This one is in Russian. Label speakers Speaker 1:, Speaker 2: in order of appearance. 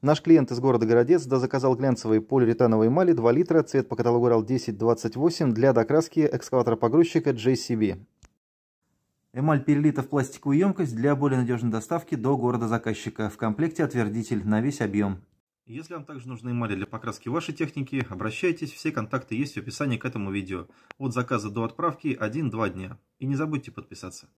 Speaker 1: Наш клиент из города Городец да заказал глянцевые полиуретановые эмали 2 литра, цвет по каталогу RAL 1028 для докраски экскаватора-погрузчика JCB. Эмаль
Speaker 2: перелита в пластиковую емкость для более надежной доставки до города заказчика. В комплекте отвердитель на весь объем.
Speaker 3: Если вам также нужны эмали для покраски вашей техники, обращайтесь, все контакты есть в описании к этому видео. От заказа до отправки 1-2 дня. И не забудьте подписаться.